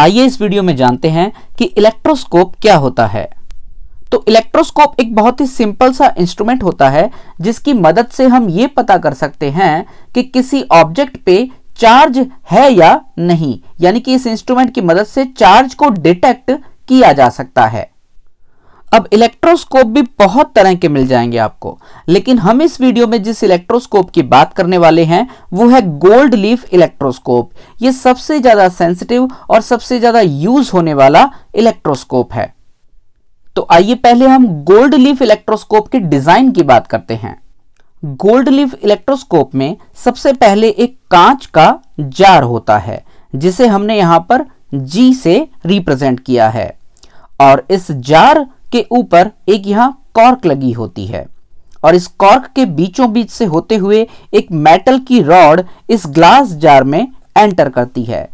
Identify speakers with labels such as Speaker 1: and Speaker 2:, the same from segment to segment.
Speaker 1: आइए इस वीडियो में जानते हैं कि इलेक्ट्रोस्कोप क्या होता है तो इलेक्ट्रोस्कोप एक बहुत ही सिंपल सा इंस्ट्रूमेंट होता है जिसकी मदद से हम ये पता कर सकते हैं कि किसी ऑब्जेक्ट पे चार्ज है या नहीं यानी कि इस इंस्ट्रूमेंट की मदद से चार्ज को डिटेक्ट किया जा सकता है अब इलेक्ट्रोस्कोप भी बहुत तरह के मिल जाएंगे आपको लेकिन हम इस वीडियो में जिस इलेक्ट्रोस्कोप की बात करने वाले हैं वो है गोल्ड लीफ इलेक्ट्रोस्कोप ये सबसे ज़्यादा सेंसिटिव और सबसे ज़्यादा यूज होने वाला इलेक्ट्रोस्कोप है तो आइए पहले हम गोल्ड लीफ इलेक्ट्रोस्कोप के डिज़ाइन की बात करते हैं गोल्ड लीफ इलेक्ट्रोस्कोप में सबसे पहले एक कांच का जार होता है जिसे हमने यहां पर जी से रिप्रेजेंट किया है और इस जार के ऊपर एक यहाँ कॉर्क लगी होती है और इस कॉर्क के बीचों बीच से होते हुए एक मेटल की रॉड इस ग्लास जार में एंटर करती है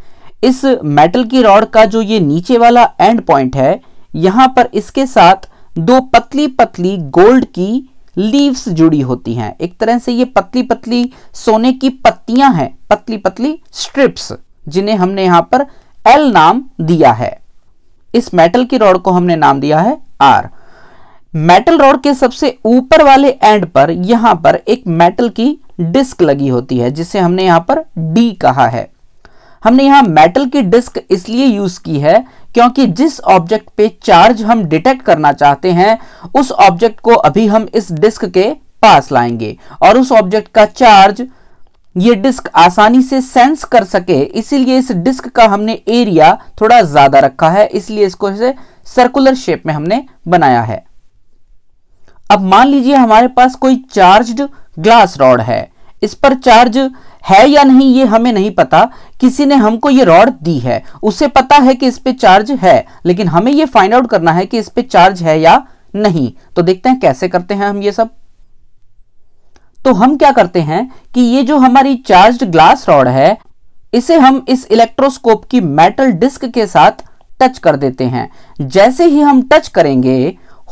Speaker 1: इस मेटल की रॉड का जो ये नीचे वाला एंड पॉइंट है यहाँ पर इसके साथ दो पतली पतली गोल्ड की लीव्स जुड़ी होती हैं एक तरह से ये पतली पतली सोने की पत्तियां हैं पतली पतली स्ट्रिप्स जिन्हें हमने यहाँ पर एल नाम दिया है इस मेटल की रॉड को हमने नाम दिया है आर मेटल रॉड के सबसे ऊपर वाले एंड पर यहां पर एक मेटल की डिस्क लगी होती है जिसे हमने यहां पर डी कहा है हमने यहां मेटल की डिस्क इसलिए यूज की है क्योंकि जिस ऑब्जेक्ट पे चार्ज हम डिटेक्ट करना चाहते हैं उस ऑब्जेक्ट को अभी हम इस डिस्क के पास लाएंगे और उस ऑब्जेक्ट का चार्ज ये डिस्क आसानी से सेंस कर सके इसीलिए इस डिस्क का हमने एरिया थोड़ा ज्यादा रखा है इसलिए इसको इसे सर्कुलर शेप में हमने बनाया है अब मान लीजिए हमारे पास कोई चार्ज्ड ग्लास रॉड है इस पर चार्ज है या नहीं ये हमें नहीं पता किसी ने हमको ये रॉड दी है उसे पता है कि इस पे चार्ज है लेकिन हमें ये फाइंड आउट करना है कि इस पे चार्ज है या नहीं तो देखते हैं कैसे करते हैं हम ये सब तो हम क्या करते हैं कि ये जो हमारी चार्ज ग्लास रॉड है इसे हम इस इलेक्ट्रोस्कोप की मेटल डिस्क के साथ टच कर देते हैं जैसे ही हम टच करेंगे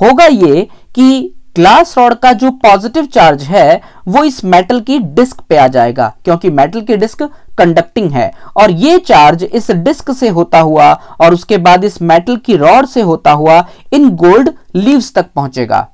Speaker 1: होगा ये कि ग्लास रॉड का जो पॉजिटिव चार्ज है वो इस मेटल की डिस्क पे आ जाएगा क्योंकि मेटल की डिस्क कंडक्टिंग है और ये चार्ज इस डिस्क से होता हुआ और उसके बाद इस मेटल की रॉड से होता हुआ इन गोल्ड लीव्स तक पहुंचेगा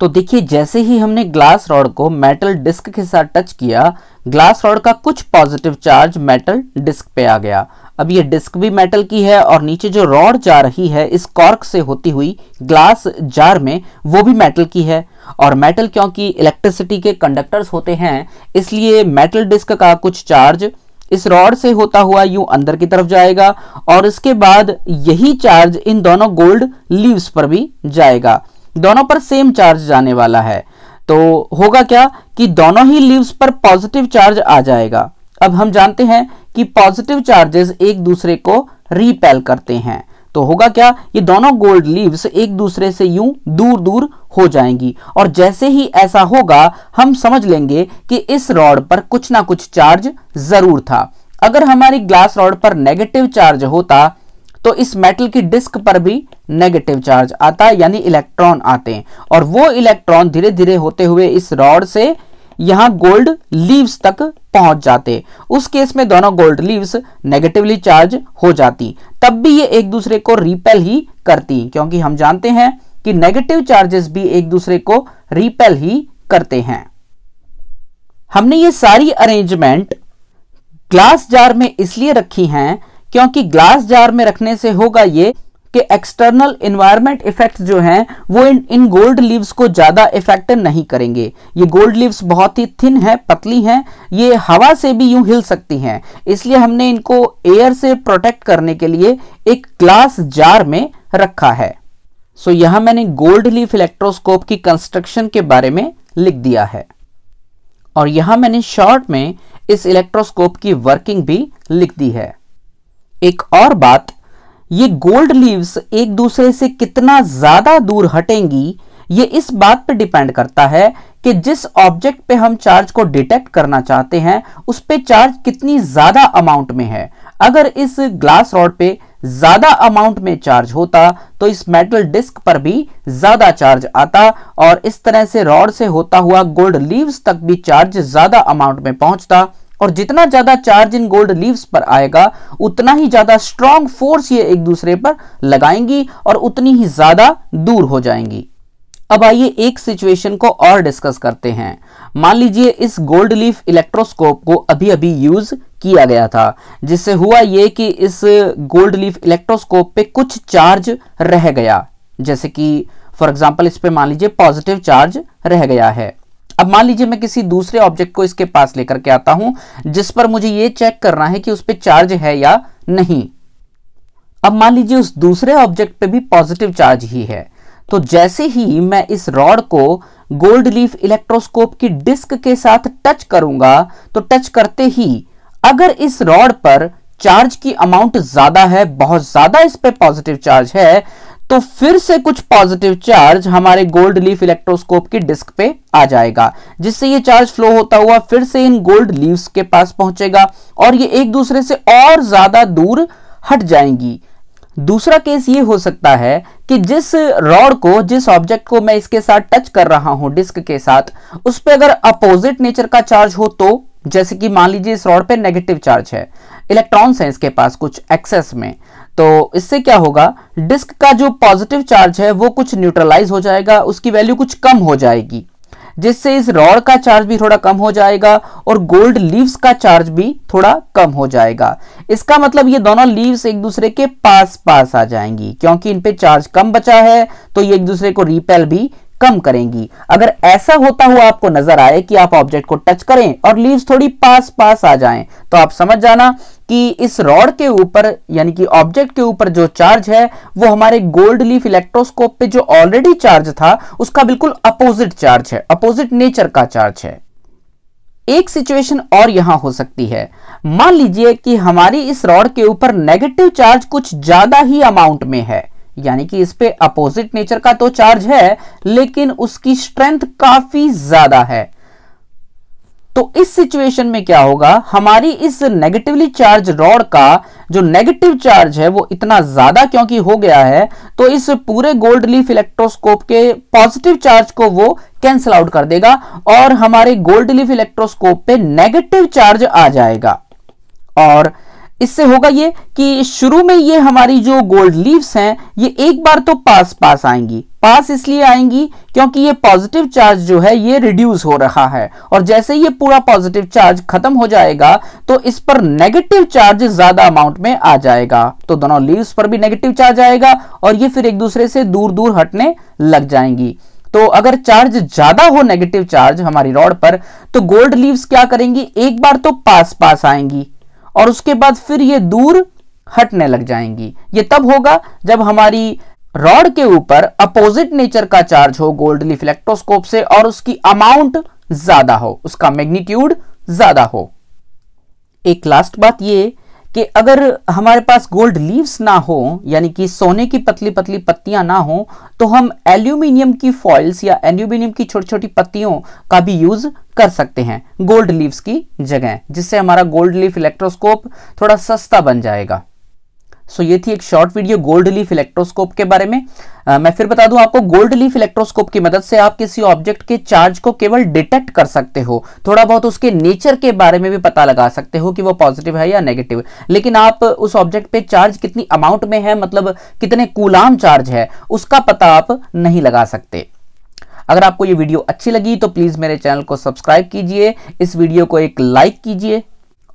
Speaker 1: तो देखिए जैसे ही हमने ग्लास रॉड को मेटल डिस्क के साथ टच किया ग्लास रॉड का कुछ पॉजिटिव चार्ज मेटल डिस्क पे आ गया अब ये डिस्क भी मेटल की है और नीचे जो रॉड जा रही है इस कॉर्क से होती हुई ग्लास जार में वो भी मेटल की है और मेटल क्योंकि इलेक्ट्रिसिटी के कंडक्टर्स होते हैं इसलिए मेटल डिस्क का कुछ चार्ज इस रॉड से होता हुआ यूं अंदर की तरफ जाएगा और इसके बाद यही चार्ज इन दोनों गोल्ड लीव्स पर भी जाएगा दोनों पर सेम चार्ज जाने वाला है तो होगा क्या कि दोनों ही लीव्स पर पॉजिटिव चार्ज आ जाएगा अब हम जानते हैं कि पॉजिटिव चार्जेस एक दूसरे को रिपेल करते हैं तो होगा क्या ये दोनों गोल्ड लीव्स एक दूसरे से यूं दूर दूर हो जाएंगी और जैसे ही ऐसा होगा हम समझ लेंगे कि इस रॉड पर कुछ ना कुछ चार्ज जरूर था अगर हमारी ग्लास रॉड पर नेगेटिव चार्ज होता तो इस मेटल की डिस्क पर भी नेगेटिव चार्ज आता यानी इलेक्ट्रॉन आते हैं और वो इलेक्ट्रॉन धीरे धीरे होते हुए इस रॉड से यहां गोल्ड लीव्स तक पहुंच जाते उस केस में दोनों गोल्ड लीव्स नेगेटिवली चार्ज हो जाती तब भी ये एक दूसरे को रिपेल ही करती क्योंकि हम जानते हैं कि नेगेटिव चार्जेस भी एक दूसरे को रिपेल ही करते हैं हमने ये सारी अरेंजमेंट ग्लास जार में इसलिए रखी हैं क्योंकि ग्लास जार में रखने से होगा ये कि एक्सटर्नल इन्वायरमेंट इफेक्ट जो हैं वो इन इन गोल्ड लीव्स को ज़्यादा इफेक्ट नहीं करेंगे ये गोल्ड लीव्स बहुत ही थिन है पतली हैं ये हवा से भी यूं हिल सकती हैं इसलिए हमने इनको एयर से प्रोटेक्ट करने के लिए एक ग्लास जार में रखा है सो यहां यहाँ मैंने गोल्ड लीफ इलेक्ट्रोस्कोप की कंस्ट्रक्शन के बारे में लिख दिया है और यहाँ मैंने शॉर्ट में इस इलेक्ट्रोस्कोप की वर्किंग भी लिख दी है एक और बात ये गोल्ड लीव्स एक दूसरे से कितना ज्यादा दूर हटेंगी ये इस बात पर डिपेंड करता है कि जिस ऑब्जेक्ट पे हम चार्ज को डिटेक्ट करना चाहते हैं उस पे चार्ज कितनी ज्यादा अमाउंट में है अगर इस ग्लास रॉड पे ज्यादा अमाउंट में चार्ज होता तो इस मेटल डिस्क पर भी ज्यादा चार्ज आता और इस तरह से रॉड से होता हुआ गोल्ड लीव्स तक भी चार्ज ज्यादा अमाउंट में पहुंचता और जितना ज्यादा चार्ज इन गोल्ड लीव्स पर आएगा उतना ही ज्यादा स्ट्रांग फोर्स ये एक दूसरे पर लगाएंगी और उतनी ही ज्यादा दूर हो जाएंगी अब आइए एक सिचुएशन को और डिस्कस करते हैं मान लीजिए इस गोल्ड लीफ इलेक्ट्रोस्कोप को अभी अभी यूज किया गया था जिससे हुआ ये कि इस गोल्ड लीफ इलेक्ट्रोस्कोप पे कुछ चार्ज रह गया जैसे कि फॉर एग्जाम्पल इस पे मान लीजिए पॉजिटिव चार्ज रह गया है अब मान लीजिए मैं किसी दूसरे ऑब्जेक्ट को इसके पास लेकर के आता हूं जिस पर मुझे यह चेक करना है कि उस पर चार्ज है या नहीं अब मान लीजिए उस दूसरे ऑब्जेक्ट पे भी पॉजिटिव चार्ज ही है तो जैसे ही मैं इस रॉड को गोल्ड लीफ इलेक्ट्रोस्कोप की डिस्क के साथ टच करूंगा तो टच करते ही अगर इस रॉड पर चार्ज की अमाउंट ज्यादा है बहुत ज्यादा इस पर पॉजिटिव चार्ज है तो फिर से कुछ पॉजिटिव चार्ज हमारे गोल्ड लीफ इलेक्ट्रोस्कोप की डिस्क पे आ जाएगा जिससे ये चार्ज फ्लो होता हुआ फिर से इन गोल्ड लीव्स के पास पहुंचेगा और ये एक दूसरे से और ज्यादा दूर हट जाएंगी दूसरा केस ये हो सकता है कि जिस रॉड को जिस ऑब्जेक्ट को मैं इसके साथ टच कर रहा हूं डिस्क के साथ उस पर अगर अपोजिट नेचर का चार्ज हो तो जैसे कि मान लीजिए इस रॉड पे नेगेटिव चार्ज है इलेक्ट्रॉन्स हैं इसके पास कुछ एक्सेस में तो इससे क्या होगा डिस्क का जो पॉजिटिव चार्ज है वो कुछ न्यूट्रलाइज हो जाएगा उसकी वैल्यू कुछ कम हो जाएगी जिससे इस रॉड का चार्ज भी थोड़ा कम हो जाएगा और गोल्ड लीव्स का चार्ज भी थोड़ा कम हो जाएगा इसका मतलब ये दोनों लीव्स एक दूसरे के पास पास आ जाएंगी क्योंकि इन पे चार्ज कम बचा है तो ये एक दूसरे को रिपेल भी कम करेंगी अगर ऐसा होता हुआ आपको नजर आए कि आप ऑब्जेक्ट को टच करें और लीव्स थोड़ी पास पास आ जाएं तो आप समझ जाना कि इस रॉड के ऊपर यानी कि ऑब्जेक्ट के ऊपर जो चार्ज है वो हमारे गोल्ड लीफ इलेक्ट्रोस्कोप पे जो ऑलरेडी चार्ज था उसका बिल्कुल अपोजिट चार्ज है अपोजिट नेचर का चार्ज है एक सिचुएशन और यहां हो सकती है मान लीजिए कि हमारी इस रॉड के ऊपर नेगेटिव चार्ज कुछ ज्यादा ही अमाउंट में है यानी कि इस पे अपोजिट नेचर का तो चार्ज है लेकिन उसकी स्ट्रेंथ काफी ज्यादा है तो इस सिचुएशन में क्या होगा हमारी इस नेगेटिवली चार्ज रॉड का जो नेगेटिव चार्ज है वो इतना ज्यादा क्योंकि हो गया है तो इस पूरे गोल्ड लीफ इलेक्ट्रोस्कोप के पॉजिटिव चार्ज को वो कैंसिल आउट कर देगा और हमारे गोल्ड लीफ इलेक्ट्रोस्कोप पे नेगेटिव चार्ज आ जाएगा और इससे होगा ये कि शुरू में ये हमारी जो गोल्ड लीव्स हैं ये एक बार तो पास पास आएंगी पास इसलिए आएंगी क्योंकि ये पॉजिटिव चार्ज जो है ये रिड्यूस हो रहा है और जैसे ये पूरा पॉजिटिव चार्ज खत्म हो जाएगा तो इस पर नेगेटिव चार्ज ज्यादा अमाउंट में आ जाएगा तो दोनों लीव्स पर भी नेगेटिव चार्ज आएगा और ये फिर एक दूसरे से दूर दूर हटने लग जाएंगी तो अगर चार्ज ज्यादा हो नेगेटिव चार्ज हमारी रॉड पर तो गोल्ड लीव्स क्या करेंगी एक बार तो पास पास आएंगी और उसके बाद फिर ये दूर हटने लग जाएंगी ये तब होगा जब हमारी रॉड के ऊपर अपोजिट नेचर का चार्ज हो गोल्ड लीफ इलेक्ट्रोस्कोप से और उसकी अमाउंट ज्यादा हो उसका मैग्नीट्यूड ज्यादा हो एक लास्ट बात ये कि अगर हमारे पास गोल्ड लीव्स ना हो यानी कि सोने की पतली पतली पत्तियां ना हो तो हम एल्यूमिनियम की फॉइल्स या एल्यूमिनियम की छोटी छोटी पत्तियों का भी यूज कर सकते हैं गोल्ड लीव्स की जगह जिससे हमारा गोल्ड लीफ इलेक्ट्रोस्कोप थोड़ा सस्ता बन जाएगा सो ये थी एक short video gold leaf electroscope के बारे में आ, मैं फिर बता दूं आपको गोल्ड लीफ इलेक्ट्रोस्कोप की मदद से आप किसी ऑब्जेक्ट के चार्ज को केवल डिटेक्ट कर सकते हो थोड़ा बहुत उसके नेचर के बारे में भी पता लगा सकते हो कि वो पॉजिटिव है या नेगेटिव लेकिन आप उस ऑब्जेक्ट पे चार्ज कितनी अमाउंट में है मतलब कितने कूलाम चार्ज है उसका पता आप नहीं लगा सकते अगर आपको ये वीडियो अच्छी लगी तो प्लीज़ मेरे चैनल को सब्सक्राइब कीजिए इस वीडियो को एक लाइक कीजिए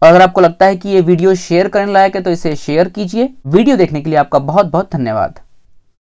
Speaker 1: और अगर आपको लगता है कि ये वीडियो शेयर करने लायक है तो इसे शेयर कीजिए वीडियो देखने के लिए आपका बहुत बहुत धन्यवाद